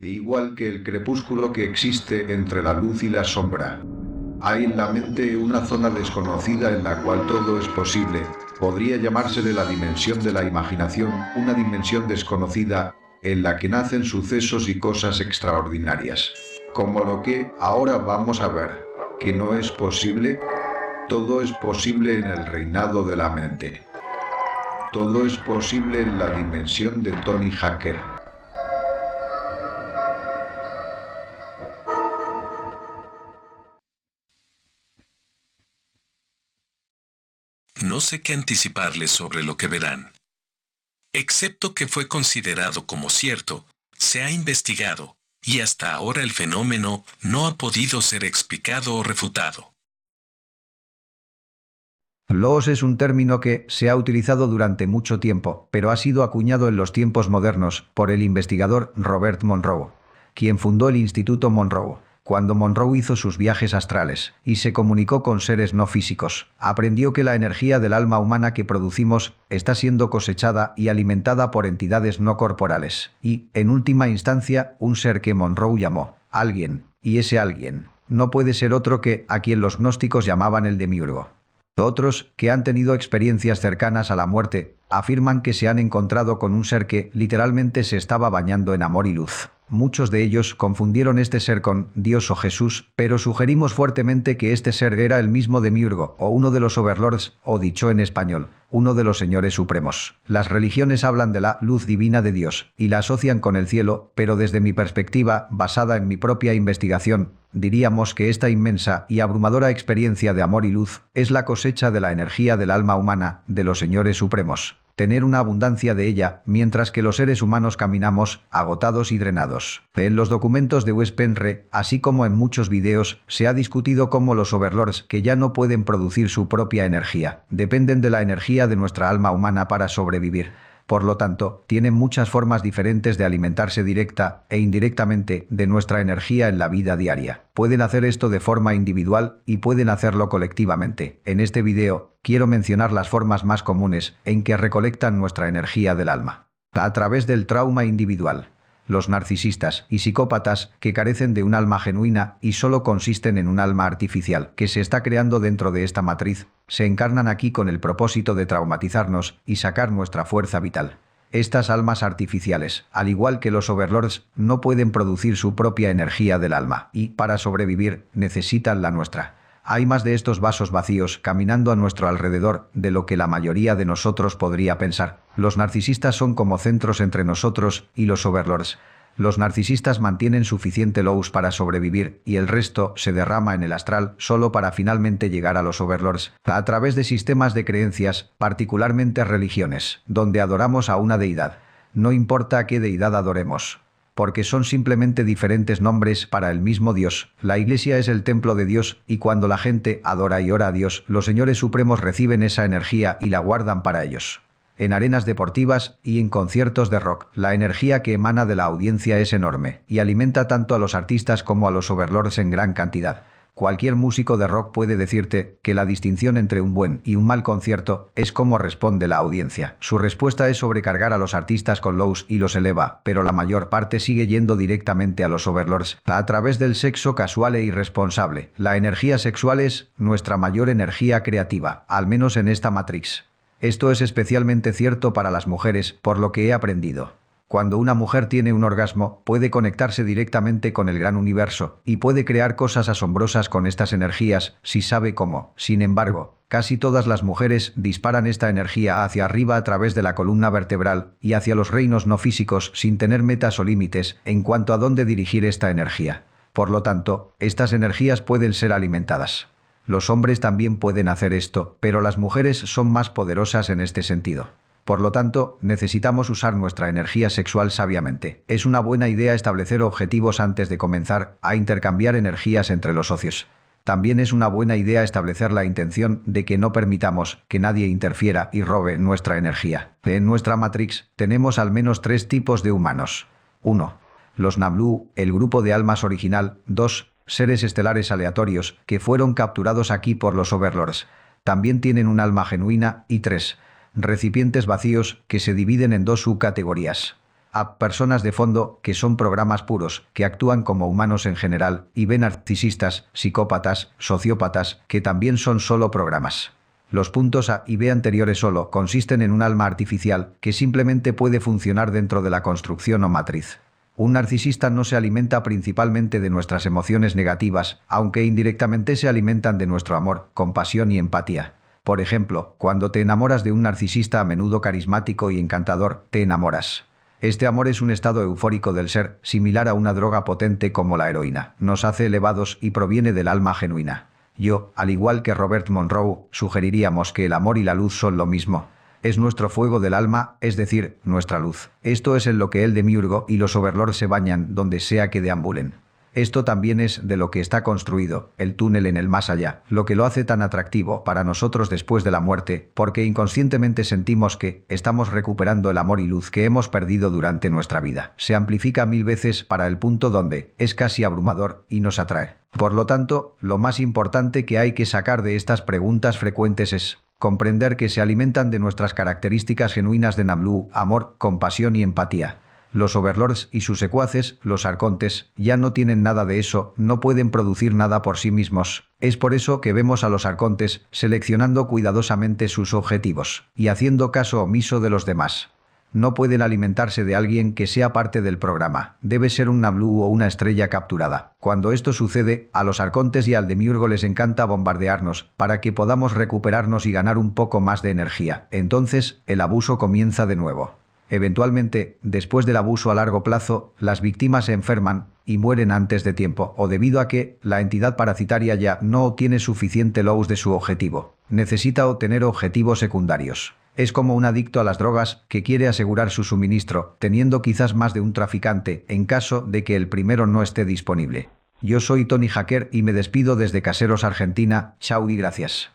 E igual que el crepúsculo que existe entre la luz y la sombra. Hay en la mente una zona desconocida en la cual todo es posible, podría llamarse de la dimensión de la imaginación, una dimensión desconocida, en la que nacen sucesos y cosas extraordinarias. Como lo que ahora vamos a ver, que no es posible, todo es posible en el reinado de la mente. Todo es posible en la dimensión de Tony Hacker. no sé qué anticiparles sobre lo que verán. Excepto que fue considerado como cierto, se ha investigado, y hasta ahora el fenómeno no ha podido ser explicado o refutado. Los es un término que se ha utilizado durante mucho tiempo, pero ha sido acuñado en los tiempos modernos por el investigador Robert Monroe, quien fundó el Instituto Monroe. Cuando Monroe hizo sus viajes astrales y se comunicó con seres no físicos, aprendió que la energía del alma humana que producimos está siendo cosechada y alimentada por entidades no corporales, y, en última instancia, un ser que Monroe llamó alguien, y ese alguien no puede ser otro que a quien los gnósticos llamaban el demiurgo. Otros, que han tenido experiencias cercanas a la muerte, afirman que se han encontrado con un ser que literalmente se estaba bañando en amor y luz. Muchos de ellos confundieron este ser con Dios o Jesús, pero sugerimos fuertemente que este ser era el mismo Demiurgo, o uno de los overlords, o dicho en español, uno de los señores supremos. Las religiones hablan de la luz divina de Dios, y la asocian con el cielo, pero desde mi perspectiva, basada en mi propia investigación, diríamos que esta inmensa y abrumadora experiencia de amor y luz es la cosecha de la energía del alma humana, de los señores supremos tener una abundancia de ella, mientras que los seres humanos caminamos, agotados y drenados. En los documentos de West Penre, así como en muchos videos, se ha discutido cómo los overlords, que ya no pueden producir su propia energía, dependen de la energía de nuestra alma humana para sobrevivir. Por lo tanto, tienen muchas formas diferentes de alimentarse directa e indirectamente de nuestra energía en la vida diaria. Pueden hacer esto de forma individual y pueden hacerlo colectivamente. En este video, quiero mencionar las formas más comunes en que recolectan nuestra energía del alma. A través del trauma individual los narcisistas y psicópatas que carecen de un alma genuina y solo consisten en un alma artificial que se está creando dentro de esta matriz, se encarnan aquí con el propósito de traumatizarnos y sacar nuestra fuerza vital. Estas almas artificiales, al igual que los overlords, no pueden producir su propia energía del alma y, para sobrevivir, necesitan la nuestra. Hay más de estos vasos vacíos caminando a nuestro alrededor de lo que la mayoría de nosotros podría pensar. Los narcisistas son como centros entre nosotros y los overlords. Los narcisistas mantienen suficiente lows para sobrevivir y el resto se derrama en el astral solo para finalmente llegar a los overlords, a través de sistemas de creencias, particularmente religiones, donde adoramos a una deidad. No importa qué deidad adoremos, porque son simplemente diferentes nombres para el mismo Dios. La iglesia es el templo de Dios, y cuando la gente adora y ora a Dios, los señores supremos reciben esa energía y la guardan para ellos. En arenas deportivas y en conciertos de rock, la energía que emana de la audiencia es enorme, y alimenta tanto a los artistas como a los overlords en gran cantidad. Cualquier músico de rock puede decirte que la distinción entre un buen y un mal concierto es cómo responde la audiencia. Su respuesta es sobrecargar a los artistas con lows y los eleva, pero la mayor parte sigue yendo directamente a los overlords, a través del sexo casual e irresponsable. La energía sexual es nuestra mayor energía creativa, al menos en esta Matrix. Esto es especialmente cierto para las mujeres, por lo que he aprendido. Cuando una mujer tiene un orgasmo, puede conectarse directamente con el gran universo, y puede crear cosas asombrosas con estas energías, si sabe cómo. Sin embargo, Casi todas las mujeres disparan esta energía hacia arriba a través de la columna vertebral y hacia los reinos no físicos sin tener metas o límites en cuanto a dónde dirigir esta energía. Por lo tanto, estas energías pueden ser alimentadas. Los hombres también pueden hacer esto, pero las mujeres son más poderosas en este sentido. Por lo tanto, necesitamos usar nuestra energía sexual sabiamente. Es una buena idea establecer objetivos antes de comenzar a intercambiar energías entre los socios. También es una buena idea establecer la intención de que no permitamos que nadie interfiera y robe nuestra energía. En nuestra Matrix tenemos al menos tres tipos de humanos. 1. Los Nablu, el grupo de almas original. 2. Seres estelares aleatorios, que fueron capturados aquí por los Overlords. También tienen un alma genuina. Y 3 recipientes vacíos que se dividen en dos subcategorías. A personas de fondo, que son programas puros, que actúan como humanos en general, y b narcisistas, psicópatas, sociópatas, que también son solo programas. Los puntos A y B anteriores solo consisten en un alma artificial que simplemente puede funcionar dentro de la construcción o matriz. Un narcisista no se alimenta principalmente de nuestras emociones negativas, aunque indirectamente se alimentan de nuestro amor, compasión y empatía. Por ejemplo, cuando te enamoras de un narcisista a menudo carismático y encantador, te enamoras. Este amor es un estado eufórico del ser, similar a una droga potente como la heroína. Nos hace elevados y proviene del alma genuina. Yo, al igual que Robert Monroe, sugeriríamos que el amor y la luz son lo mismo. Es nuestro fuego del alma, es decir, nuestra luz. Esto es en lo que el demiurgo y los overlords se bañan donde sea que deambulen. Esto también es de lo que está construido, el túnel en el más allá, lo que lo hace tan atractivo para nosotros después de la muerte, porque inconscientemente sentimos que estamos recuperando el amor y luz que hemos perdido durante nuestra vida. Se amplifica mil veces para el punto donde es casi abrumador y nos atrae. Por lo tanto, lo más importante que hay que sacar de estas preguntas frecuentes es comprender que se alimentan de nuestras características genuinas de Namlu, amor, compasión y empatía. Los overlords y sus secuaces, los arcontes, ya no tienen nada de eso, no pueden producir nada por sí mismos. Es por eso que vemos a los arcontes seleccionando cuidadosamente sus objetivos y haciendo caso omiso de los demás no pueden alimentarse de alguien que sea parte del programa. Debe ser un Nablu o una estrella capturada. Cuando esto sucede, a los arcontes y al demiurgo les encanta bombardearnos, para que podamos recuperarnos y ganar un poco más de energía. Entonces, el abuso comienza de nuevo. Eventualmente, después del abuso a largo plazo, las víctimas se enferman y mueren antes de tiempo, o debido a que la entidad parasitaria ya no tiene suficiente lows de su objetivo. Necesita obtener objetivos secundarios. Es como un adicto a las drogas que quiere asegurar su suministro, teniendo quizás más de un traficante, en caso de que el primero no esté disponible. Yo soy Tony Hacker y me despido desde Caseros Argentina. Chau y gracias.